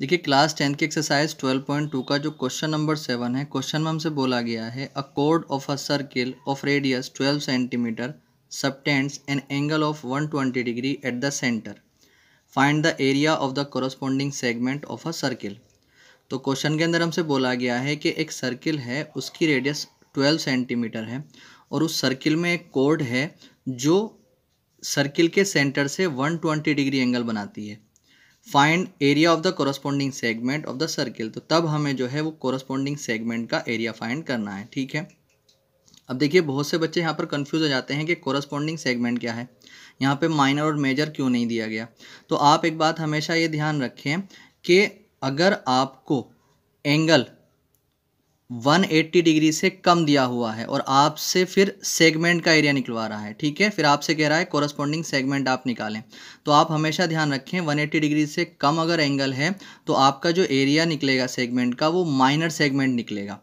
देखिए class tenth की exercise twelve point two का जो क्वेश्चन नंबर सेवन है क्वेश्चन में हमसे बोला गया है अ कोड of a circle of radius twelve centimetre subtends an angle of one twenty degree at the centre find the area of the corresponding segment of a circle तो question के अंदर हमसे बोला गया है कि एक सर्किल है उसकी रेडियस ट्वेल्व सेंटीमीटर है और उस सर्किल में एक कोड है जो सर्किल के सेंटर से वन ट्वेंटी डिग्री एंगल बनाती है find area of the corresponding segment of the circle तो तब हमें जो है वो कोरस्पॉन्डिंग सेगमेंट का एरिया फाइंड करना है ठीक है अब देखिए बहुत से बच्चे यहाँ पर कन्फ्यूज़ हो जाते हैं कि कोरस्पॉन्डिंग सेगमेंट क्या है यहाँ पे माइनर और मेजर क्यों नहीं दिया गया तो आप एक बात हमेशा ये ध्यान रखें कि अगर आपको एंगल 180 डिग्री से कम दिया हुआ है और आपसे फिर सेगमेंट का एरिया निकलवा रहा है ठीक है फिर आपसे कह रहा है कोरस्पॉन्डिंग सेगमेंट आप निकालें तो आप हमेशा ध्यान रखें 180 डिग्री से कम अगर एंगल है तो आपका जो एरिया निकलेगा सेगमेंट का वो माइनर सेगमेंट निकलेगा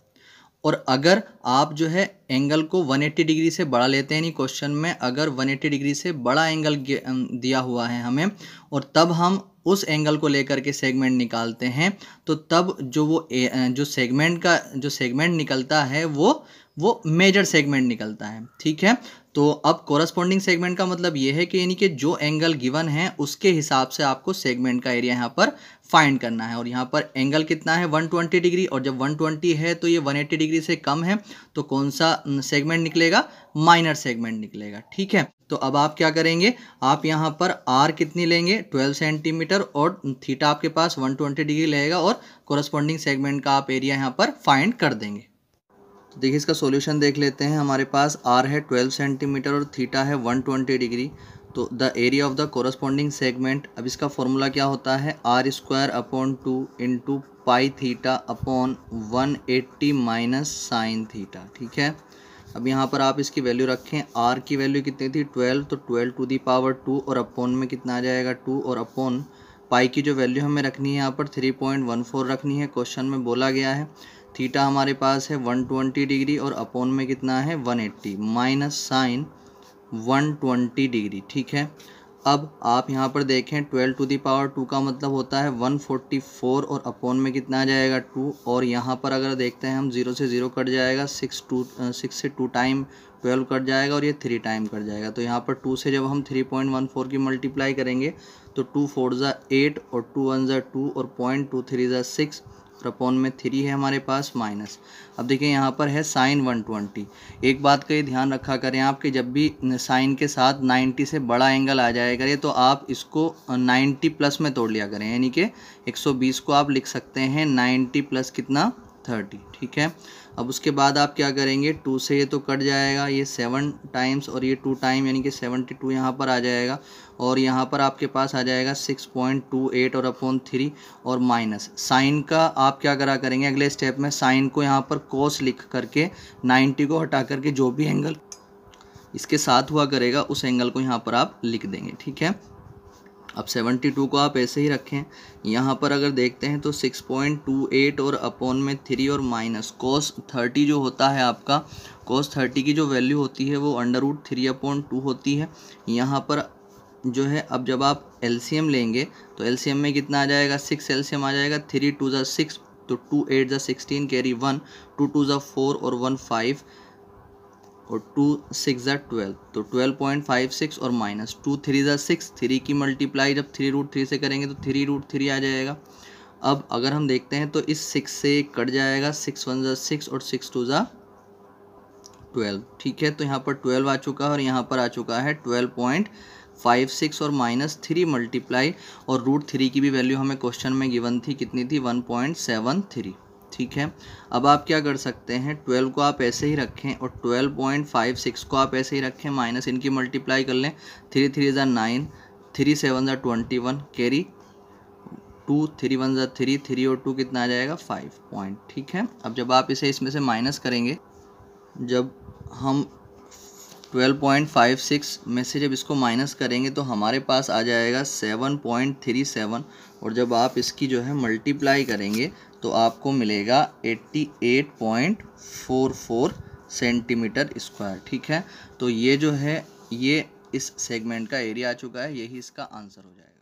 और अगर आप जो है एंगल को 180 डिग्री से बड़ा लेते हैं नहीं क्वेश्चन में अगर 180 डिग्री से बड़ा एंगल दिया हुआ है हमें और तब हम उस एंगल को लेकर के सेगमेंट निकालते हैं तो तब जो वो ए, जो सेगमेंट का जो सेगमेंट निकलता है वो वो मेजर सेगमेंट निकलता है ठीक है तो अब कोरस्पॉन्डिंग सेगमेंट का मतलब ये है कि यानी कि जो एंगल गिवन है उसके हिसाब से आपको सेगमेंट का एरिया यहाँ पर फाइंड करना है और यहाँ पर एंगल कितना है 120 डिग्री और जब 120 है तो ये 180 डिग्री से कम है तो कौन सा सेगमेंट निकलेगा माइनर सेगमेंट निकलेगा ठीक है तो अब आप क्या करेंगे आप यहाँ पर आर कितनी लेंगे 12 सेंटीमीटर और थीटा आपके पास 120 डिग्री लगेगा और कोरस्पॉन्डिंग सेगमेंट का आप एरिया यहाँ पर फाइंड कर देंगे तो देखिए इसका सॉल्यूशन देख लेते हैं हमारे पास आर है 12 सेंटीमीटर और थीटा है 120 डिग्री तो the area of the corresponding segment अब इसका फॉर्मूला क्या होता है R square upon two into pi theta upon one eighty minus sine theta ठीक है अब यहाँ पर आप इसकी वैल्यू रखें आर की वैल्यू कितनी थी ट्वेल्व तो twelve to the power two और अपॉन में कितना आ जाएगा टू और अपॉन पाई की जो वैल्यू हमें रखनी है यहाँ पर थ्री पॉइंट वन फोर रखनी है क्वेश्चन में बोला गया है थीटा हमारे पास है 120 डिग्री और अपोन में कितना है 180 माइनस साइन वन डिग्री ठीक है अब आप यहाँ पर देखें 12 टू दी पावर 2 का मतलब होता है 144 और अपोन में कितना आ जाएगा 2 और यहाँ पर अगर देखते हैं हम जीरो से ज़ीरो कट जाएगा सिक्स टू सिक्स से टू टाइम 12 कट जाएगा और ये थ्री टाइम कट जाएगा तो यहाँ पर 2 से जब हम 3.14 की मल्टीप्लाई करेंगे तो टू फोर ज़ा एट और टू वन ज़ा टू और पॉइंट टू थ्री ज़ा सिक्स और अपॉन में थ्री है हमारे पास माइनस अब देखिए यहाँ पर है साइन वन ट्वेंटी एक बात का ये ध्यान रखा करें आप कि जब भी साइन के साथ नाइन्टी से बड़ा एंगल आ जाए करें तो आप इसको नाइन्टी प्लस में तोड़ लिया करें यानी कि एक सौ बीस को आप लिख सकते हैं नाइन्टी प्लस कितना थर्टी ठीक है अब उसके बाद आप क्या करेंगे टू से ये तो कट जाएगा ये सेवन टाइम्स और ये टू टाइम यानी कि सेवेंटी टू यहाँ पर आ जाएगा और यहाँ पर आपके पास आ जाएगा सिक्स पॉइंट टू एट और अपॉन थ्री और माइनस साइन का आप क्या करा करेंगे अगले स्टेप में साइन को यहाँ पर कॉस लिख करके नाइन्टी को हटा करके जो भी एंगल इसके साथ हुआ करेगा उस एंगल को यहाँ पर आप लिख देंगे ठीक है अब 72 को आप ऐसे ही रखें यहाँ पर अगर देखते हैं तो 6.28 और अपॉन में थ्री और माइनस कॉस 30 जो होता है आपका कॉस 30 की जो वैल्यू होती है वो under root three upon two होती है यहाँ पर जो है अब जब आप एल लेंगे तो एल में कितना आ जाएगा सिक्स एल आ जाएगा थ्री टू ज़ा सिक्स तो टू एट ज़ा sixteen carry one two two ज़ा फोर और वन फाइव और टू सिक्स ज़ा ट्वेल्व तो ट्वेल्व पॉइंट फाइव सिक्स और माइनस टू थ्री ज़ा सिक्स थ्री की मल्टीप्लाई जब थ्री रूट थ्री से करेंगे तो थ्री रूट थ्री आ जाएगा अब अगर हम देखते हैं तो इस सिक्स से कट जाएगा सिक्स वन ज़ा सिक्स और सिक्स टू ज़ा ट्वेल्व ठीक है तो यहाँ पर ट्वेल्व आ चुका है और यहाँ पर आ चुका है ट्वेल्व पॉइंट फाइव सिक्स और माइनस थ्री मल्टीप्लाई और रूट थ्री की भी वैल्यू हमें क्वेश्चन में गिवन थी कितनी थी वन पॉइंट सेवन थ्री ठीक है अब आप क्या कर सकते हैं ट्वेल्व को आप ऐसे ही रखें और ट्वेल्व पॉइंट फाइव सिक्स को आप ऐसे ही रखें माइनस इनकी मल्टीप्लाई कर लें थ्री थ्री ज़ा नाइन थ्री सेवन ज़ा twenty one carry two three one ज़ा थ्री थ्री और टू कितना आ जाएगा फाइव पॉइंट ठीक है अब जब आप इसे इसमें से माइनस करेंगे जब हम ट्वेल्व पॉइंट फाइव सिक्स में से जब इसको माइनस करेंगे तो हमारे पास आ जाएगा सेवन पॉइंट थ्री सेवन और जब आप इसकी जो है मल्टीप्लाई करेंगे तो आपको मिलेगा eighty eight point four four centimetre square ठीक है तो ये जो है ये इस सेगमेंट का एरिया आ चुका है यही इसका आंसर हो जाएगा